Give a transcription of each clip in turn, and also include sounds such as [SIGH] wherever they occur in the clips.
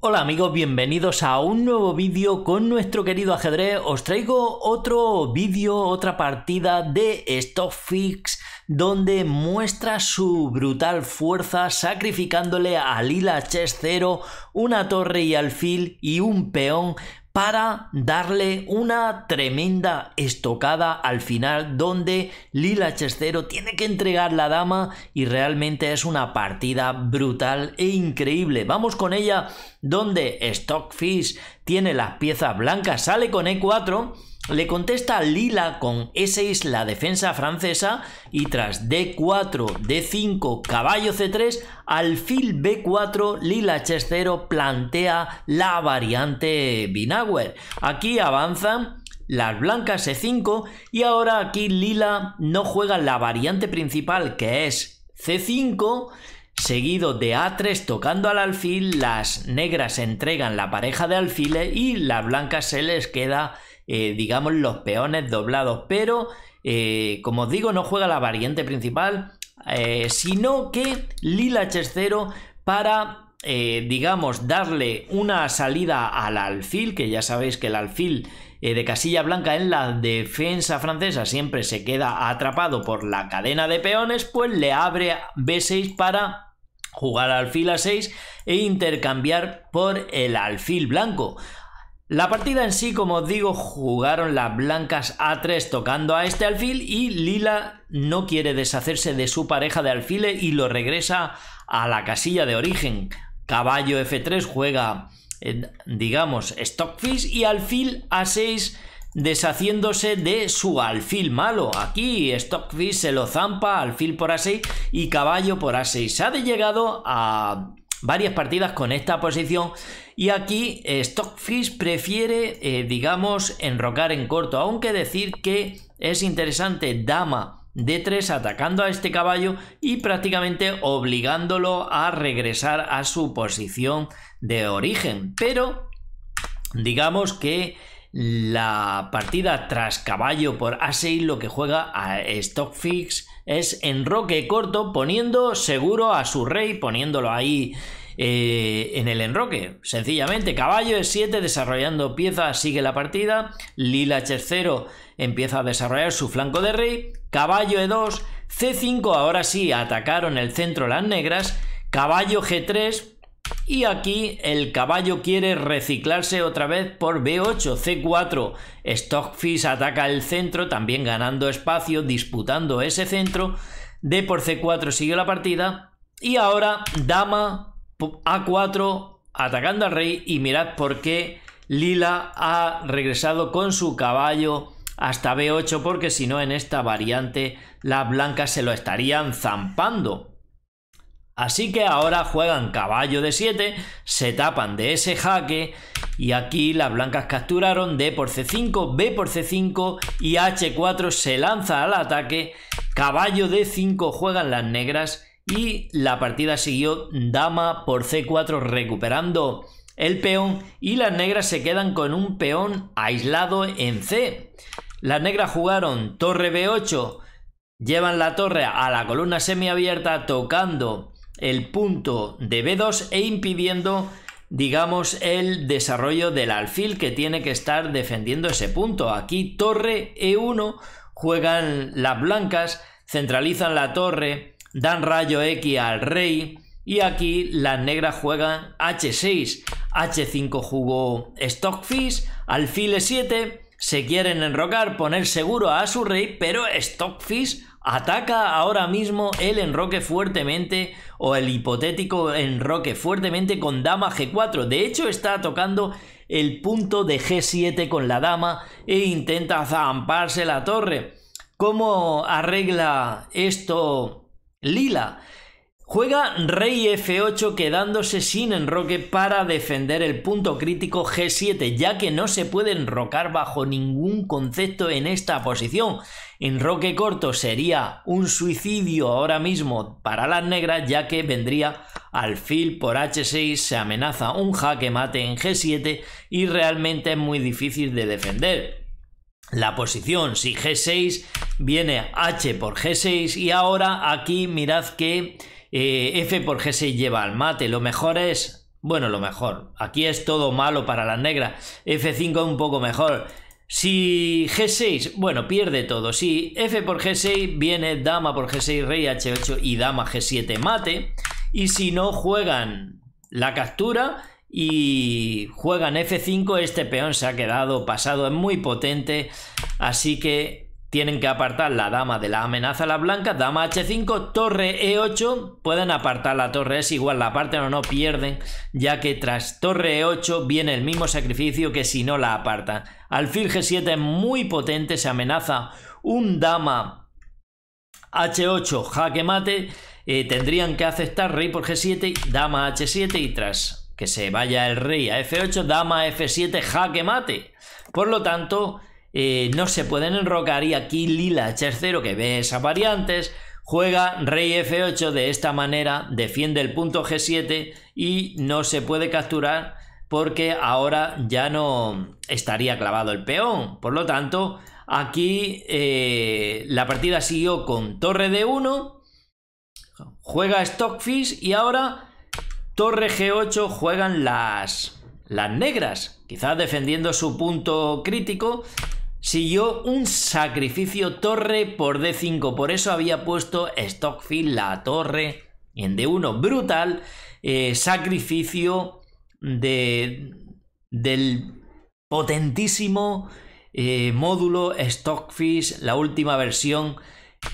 Hola amigos, bienvenidos a un nuevo vídeo con nuestro querido ajedrez. Os traigo otro vídeo, otra partida de Stockfix donde muestra su brutal fuerza sacrificándole a Lila Chess 0 una torre y alfil y un peón para darle una tremenda estocada al final donde Lila Chestero tiene que entregar la dama y realmente es una partida brutal e increíble. Vamos con ella donde Stockfish tiene las piezas blancas, sale con E4 le contesta Lila con E6 la defensa francesa y tras D4, D5, caballo C3, alfil B4, Lila H0 plantea la variante Binauer. Aquí avanzan las blancas E5 y ahora aquí Lila no juega la variante principal que es C5 seguido de A3 tocando al alfil, las negras entregan la pareja de alfiles y las blancas se les queda eh, digamos, los peones doblados. Pero, eh, como os digo, no juega la variante principal, eh, sino que Lila H0 para... digamos, darle una salida al alfil, que ya sabéis que el alfil de casilla blanca en la defensa francesa siempre se queda atrapado por la cadena de peones, pues le abre B6 para jugar alfil a 6 e intercambiar por el alfil blanco. La partida en sí, como os digo, jugaron las blancas A3 tocando a este alfil y Lila no quiere deshacerse de su pareja de alfiles y lo regresa a la casilla de origen. Caballo F3 juega, eh, digamos, Stockfish y alfil A6 deshaciéndose de su alfil malo. Aquí Stockfish se lo zampa, alfil por A6 y caballo por A6. Se ha llegado a varias partidas con esta posición y aquí eh, Stockfish prefiere, eh, digamos, enrocar en corto, aunque decir que es interesante dama d 3 atacando a este caballo y prácticamente obligándolo a regresar a su posición de origen. Pero digamos que la partida tras caballo por A6 lo que juega a Stockfish es enroque corto poniendo seguro a su rey, poniéndolo ahí eh, en el enroque. Sencillamente, caballo E7 desarrollando pieza sigue la partida. Lila H0 empieza a desarrollar su flanco de rey. Caballo E2, C5, ahora sí atacaron el centro las negras. Caballo G3, y aquí el caballo quiere reciclarse otra vez por B8, C4. Stockfish ataca el centro, también ganando espacio, disputando ese centro. D por C4 sigue la partida. Y ahora dama a4 atacando al rey y mirad por qué Lila ha regresado con su caballo hasta B8 porque si no en esta variante las blancas se lo estarían zampando. Así que ahora juegan caballo de 7, se tapan de ese jaque y aquí las blancas capturaron D por C5, B por C5 y H4 se lanza al ataque, caballo D5 juegan las negras y la partida siguió dama por c4 recuperando el peón y las negras se quedan con un peón aislado en c. Las negras jugaron torre b8, llevan la torre a la columna semiabierta tocando el punto de b2 e impidiendo digamos el desarrollo del alfil que tiene que estar defendiendo ese punto. Aquí torre e1 juegan las blancas, centralizan la torre dan rayo X al rey y aquí las negras juegan H6, H5 jugó Stockfish, alfil E7, se quieren enrocar, poner seguro a su rey, pero Stockfish ataca ahora mismo el enroque fuertemente o el hipotético enroque fuertemente con dama G4. De hecho está tocando el punto de G7 con la dama e intenta zamparse la torre. ¿Cómo arregla esto lila. Juega rey f8 quedándose sin enroque para defender el punto crítico g7, ya que no se puede enrocar bajo ningún concepto en esta posición. Enroque corto sería un suicidio ahora mismo para las negras, ya que vendría al fil por h6, se amenaza un jaque mate en g7 y realmente es muy difícil de defender la posición. Si G6 viene H por G6 y ahora aquí mirad que eh, F por G6 lleva al mate. Lo mejor es, bueno, lo mejor. Aquí es todo malo para la negra, F5 un poco mejor. Si G6, bueno, pierde todo. Si F por G6 viene dama por G6, rey H8 y dama G7 mate. Y si no juegan la captura, y juegan F5, este peón se ha quedado pasado, es muy potente, así que tienen que apartar la dama de la amenaza a la blanca, dama H5, torre E8, pueden apartar la torre, es igual, la parte o no pierden, ya que tras torre E8 viene el mismo sacrificio que si no la apartan. Alfil G7 es muy potente, se amenaza un dama H8, jaque mate, eh, tendrían que aceptar rey por G7, dama H7 y tras que se vaya el rey a F8, dama F7, jaque mate. Por lo tanto, eh, no se pueden enrocar y aquí Lila H0 que ve esas variantes, juega rey F8 de esta manera, defiende el punto G7 y no se puede capturar porque ahora ya no estaría clavado el peón. Por lo tanto, aquí eh, la partida siguió con torre de 1, juega Stockfish y ahora Torre G8 juegan las, las negras, quizás defendiendo su punto crítico. Siguió un sacrificio torre por D5, por eso había puesto Stockfish la torre en D1. Brutal eh, sacrificio de, del potentísimo eh, módulo Stockfish, la última versión.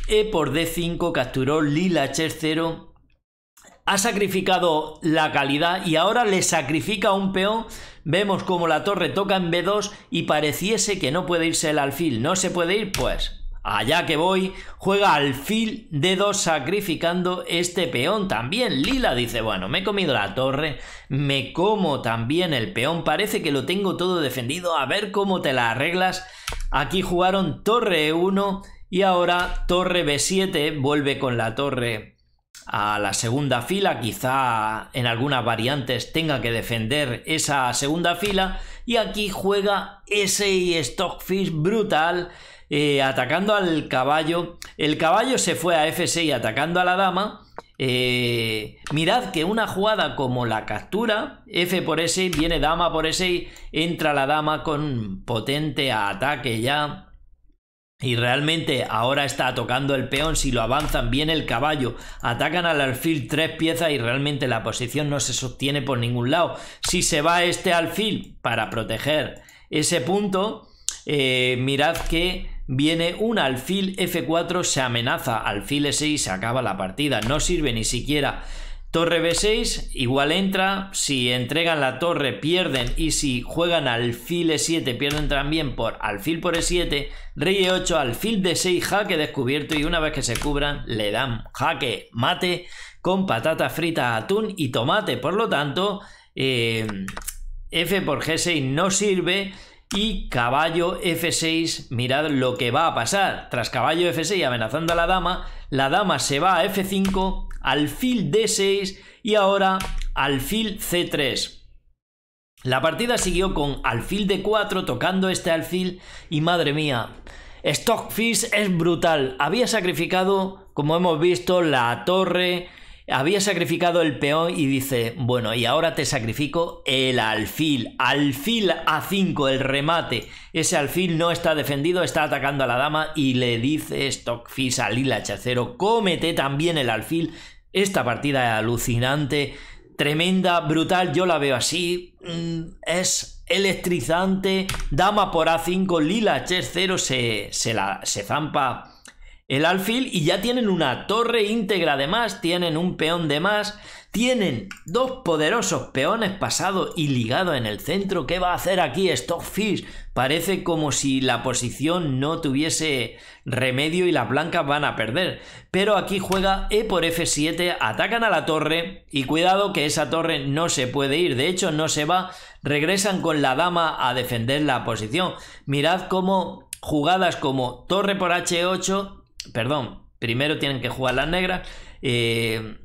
E por D5 capturó Lila H0 ha sacrificado la calidad y ahora le sacrifica un peón. Vemos como la torre toca en B2 y pareciese que no puede irse el alfil. ¿No se puede ir? Pues allá que voy. Juega alfil D2 sacrificando este peón también. Lila dice, bueno, me he comido la torre, me como también el peón. Parece que lo tengo todo defendido. A ver cómo te la arreglas. Aquí jugaron torre E1 y ahora torre B7 vuelve con la torre a la segunda fila, quizá en algunas variantes tenga que defender esa segunda fila y aquí juega ese Stockfish brutal eh, atacando al caballo. El caballo se fue a F6 atacando a la dama. Eh, mirad que una jugada como la captura, F por e viene dama por e entra la dama con potente ataque ya y realmente ahora está tocando el peón, si lo avanzan bien el caballo, atacan al alfil tres piezas y realmente la posición no se sostiene por ningún lado. Si se va este alfil para proteger ese punto, eh, mirad que viene un alfil F4, se amenaza alfil E6 se acaba la partida. No sirve ni siquiera Torre B6 igual entra, si entregan la torre pierden y si juegan alfil E7 pierden también por alfil por E7, rey E8, alfil D6, jaque descubierto y una vez que se cubran le dan jaque mate con patata frita, atún y tomate. Por lo tanto, eh, F por G6 no sirve y caballo F6, mirad lo que va a pasar. Tras caballo F6 amenazando a la dama, la dama se va a F5 alfil D6 y ahora alfil C3. La partida siguió con alfil D4 tocando este alfil y madre mía, Stockfish es brutal. Había sacrificado, como hemos visto, la torre, había sacrificado el peón y dice, bueno, y ahora te sacrifico el alfil, alfil A5, el remate. Ese alfil no está defendido, está atacando a la dama y le dice Stockfish al h cómete también el alfil esta partida es alucinante, tremenda, brutal, yo la veo así. Mm, es electrizante. Dama por A5, Lila h 0 se, la, se zampa el alfil y ya tienen una torre íntegra de más, tienen un peón de más, tienen dos poderosos peones pasados y ligados en el centro. ¿Qué va a hacer aquí Stockfish? Parece como si la posición no tuviese remedio y las blancas van a perder. Pero aquí juega E por F7, atacan a la torre y cuidado que esa torre no se puede ir. De hecho, no se va. Regresan con la dama a defender la posición. Mirad cómo jugadas como torre por H8 Perdón, primero tienen que jugar las negras. Eh,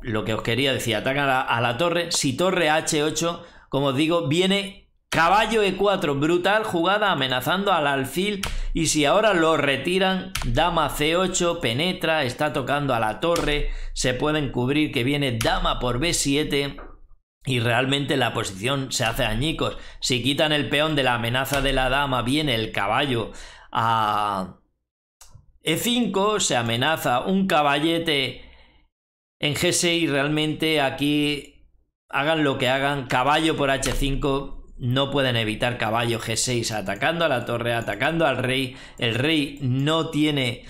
lo que os quería decir, atacan a, a la, torre. Si torre H8, como os digo, viene caballo E4. Brutal jugada amenazando al alfil. Y si ahora lo retiran, dama C8, penetra, está tocando a la torre. Se pueden cubrir que viene dama por B7. Y realmente la posición se hace añicos. Si quitan el peón de la amenaza de la dama, viene el caballo a e5 se amenaza un caballete en G6 realmente aquí hagan lo que hagan, caballo por H5 no pueden evitar caballo G6 atacando a la torre, atacando al rey, el rey no tiene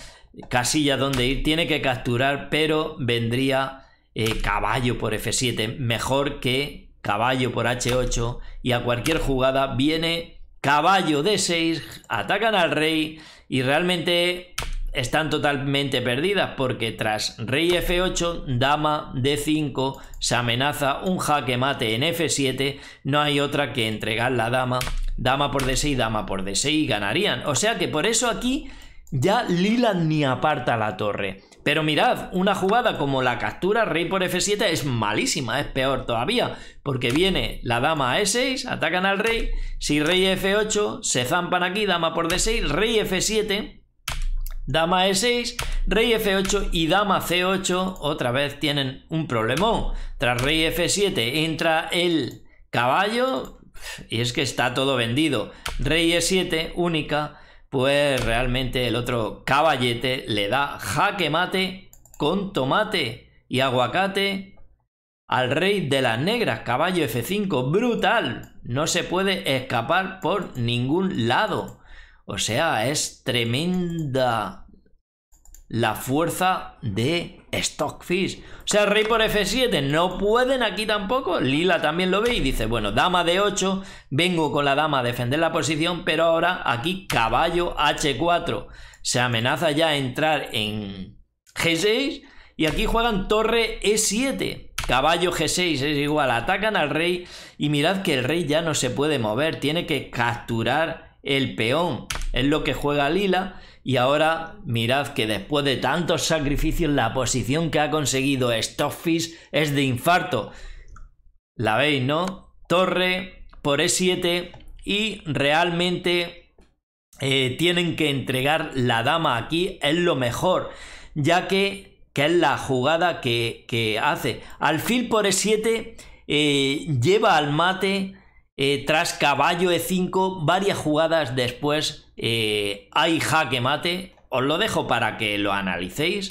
casilla donde ir, tiene que capturar, pero vendría eh, caballo por F7, mejor que caballo por H8 y a cualquier jugada viene caballo D6, atacan al rey y realmente están totalmente perdidas porque tras rey f8, dama d5, se amenaza un jaque mate en f7, no hay otra que entregar la dama, dama por d6, dama por d6 y ganarían. O sea que por eso aquí ya Lilan ni aparta la torre. Pero mirad, una jugada como la captura rey por f7 es malísima, es peor todavía, porque viene la dama a e6, atacan al rey, si rey f8, se zampan aquí, dama por d6, rey f7 Dama E6, Rey F8 y Dama C8 otra vez tienen un problemón. Tras Rey F7 entra el caballo y es que está todo vendido. Rey E7 única, pues realmente el otro caballete le da jaque mate con tomate y aguacate al rey de las negras, caballo F5, brutal. No se puede escapar por ningún lado. O sea, es tremenda la fuerza de Stockfish. O sea, rey por F7, no pueden aquí tampoco. Lila también lo ve y dice, bueno, dama de 8, vengo con la dama a defender la posición, pero ahora aquí caballo H4. Se amenaza ya a entrar en G6 y aquí juegan torre E7. Caballo G6 es igual, atacan al rey y mirad que el rey ya no se puede mover, tiene que capturar el peón. Es lo que juega Lila. Y ahora mirad que después de tantos sacrificios la posición que ha conseguido Stockfish es de infarto. La veis, ¿no? Torre por E7 y realmente eh, tienen que entregar la dama aquí. Es lo mejor, ya que, es la jugada que, que hace. Alfil por E7 eh, lleva al mate eh, tras caballo E5, varias jugadas después eh, hay jaque mate. Os lo dejo para que lo analicéis.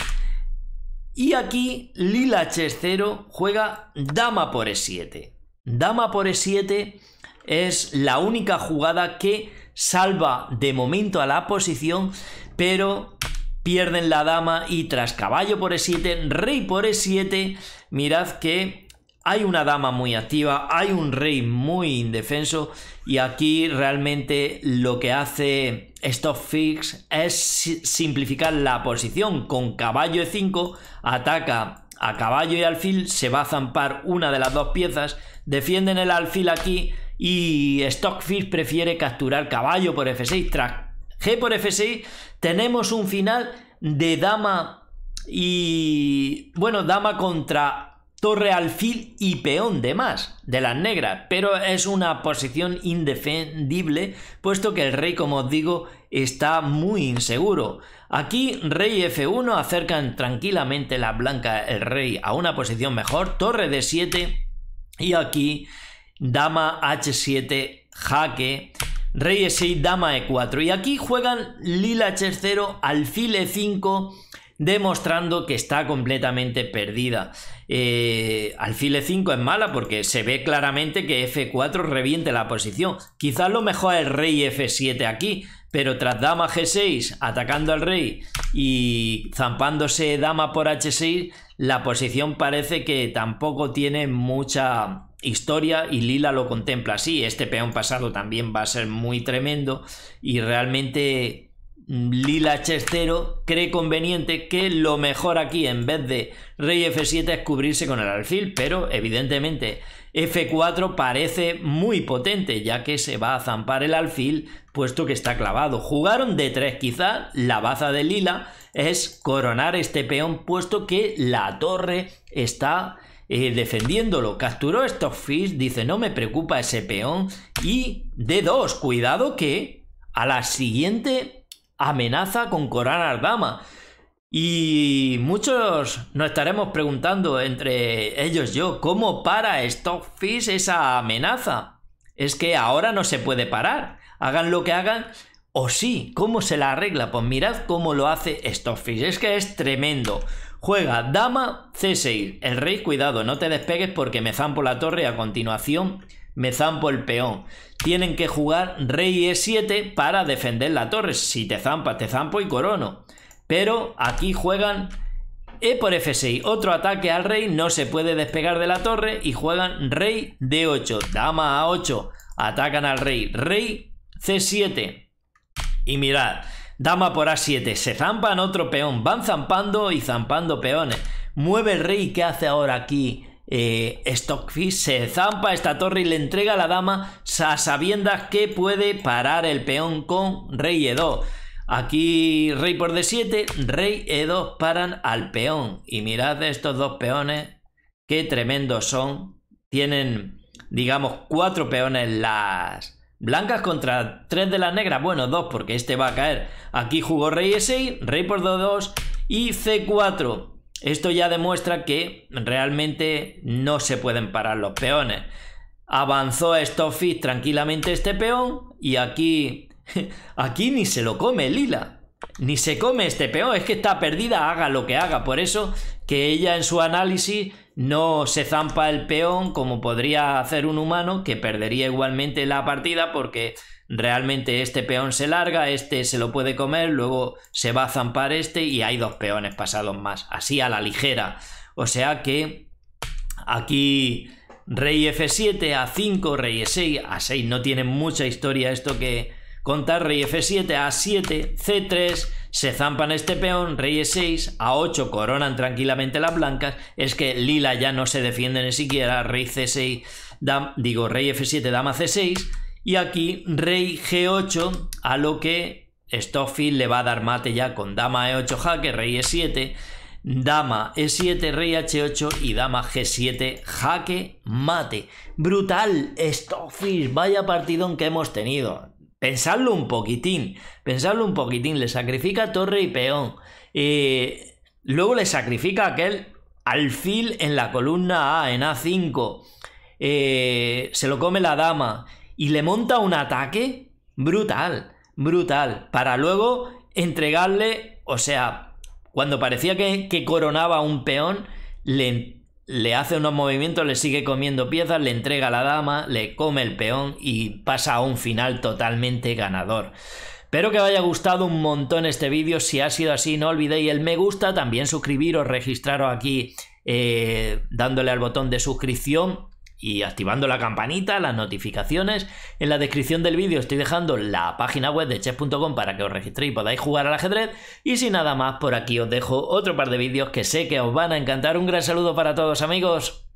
Y aquí Lila H0 juega dama por E7. Dama por E7 es la única jugada que salva de momento a la posición, pero pierden la dama y tras caballo por E7, rey por E7, mirad que hay una dama muy activa, hay un rey muy indefenso y aquí realmente lo que hace Stockfish es simplificar la posición. Con caballo e5 ataca a caballo y alfil, se va a zampar una de las dos piezas, defienden el alfil aquí y Stockfish prefiere capturar caballo por f6. Tras g por f6 tenemos un final de dama y bueno, dama contra torre alfil y peón de más de las negras, pero es una posición indefendible puesto que el rey, como os digo, está muy inseguro. Aquí rey f1 acercan tranquilamente la blanca el rey a una posición mejor, torre de 7 y aquí dama h7 jaque rey e6 dama e4 y aquí juegan lila h0 alfil e5 demostrando que está completamente perdida. Eh, file 5 es mala porque se ve claramente que F4 reviente la posición. Quizás lo mejor es el rey F7 aquí, pero tras dama G6 atacando al rey y zampándose dama por H6, la posición parece que tampoco tiene mucha historia y Lila lo contempla así. Este peón pasado también va a ser muy tremendo y realmente Lila Chestero cree conveniente que lo mejor aquí en vez de rey f7 es cubrirse con el alfil, pero evidentemente f4 parece muy potente ya que se va a zampar el alfil puesto que está clavado. Jugaron d 3 quizá, la baza de Lila es coronar este peón puesto que la torre está eh, defendiéndolo. Capturó Stockfish dice no me preocupa ese peón y d 2 cuidado que a la siguiente amenaza con al dama Y muchos nos estaremos preguntando, entre ellos yo, ¿cómo para Stockfish esa amenaza? Es que ahora no se puede parar. Hagan lo que hagan, o sí, ¿cómo se la arregla? Pues mirad cómo lo hace Stockfish. Es que es tremendo. Juega dama C6. El rey, cuidado, no te despegues porque me zampo la torre. A continuación, me zampo el peón. Tienen que jugar rey e7 para defender la torre. Si te zampas, te zampo y corono. Pero aquí juegan e por f6. Otro ataque al rey. No se puede despegar de la torre. Y juegan rey d8. Dama a8. Atacan al rey. Rey c7. Y mirad. Dama por a7. Se zampan otro peón. Van zampando y zampando peones. Mueve el rey. ¿Qué hace ahora aquí? Eh, Stockfish se zampa esta torre y le entrega a la dama a sabiendas que puede parar el peón con rey e2. Aquí rey por d7, rey e2 paran al peón. Y mirad estos dos peones, qué tremendos son. Tienen, digamos, cuatro peones las blancas contra tres de las negras. Bueno, dos porque este va a caer. Aquí jugó rey e6, rey por d2 y c4. Esto ya demuestra que realmente no se pueden parar los peones. Avanzó a Fit tranquilamente este peón y aquí... [LAUGHS] Aquí ni se lo come Lila. Ni se come este peón. Es que está perdida, haga lo que haga. Por eso que ella en su análisis no se zampa el peón como podría hacer un humano que perdería igualmente la partida porque realmente este peón se larga, este se lo puede comer, luego se va a zampar este y hay dos peones pasados más, así a la ligera. O sea que aquí rey F7, A5, rey E6, A6 no tiene mucha historia esto que Contar rey f7, a7, c3, se zampan este peón, rey e6, a8 coronan tranquilamente las blancas, es que lila ya no se defiende ni siquiera, rey c6, digo rey f7, dama c6, y aquí rey g8, a lo que Stockfield le va a dar mate ya con dama e8 jaque, rey e7, dama e7, rey h8 y dama g7, jaque mate. Brutal, Stockfish, vaya partidón que hemos tenido. Pensadlo un poquitín, pensarlo un poquitín, le sacrifica torre y peón. Eh, luego le sacrifica aquel alfil en la columna A, en A5. Eh, se lo come la dama y le monta un ataque brutal, brutal, para luego entregarle, o sea, cuando parecía que, que coronaba un peón, le le hace unos movimientos, le sigue comiendo piezas, le entrega a la dama, le come el peón y pasa a un final totalmente ganador. Espero que os haya gustado un montón este vídeo, si ha sido así no olvidéis el me gusta, también suscribiros, registraros aquí eh, dándole al botón de suscripción y activando la campanita, las notificaciones. En la descripción del vídeo estoy dejando la página web de chess.com para que os registréis y podáis jugar al ajedrez. Y sin nada más, por aquí os dejo otro par de vídeos que sé que os van a encantar. Un gran saludo para todos amigos.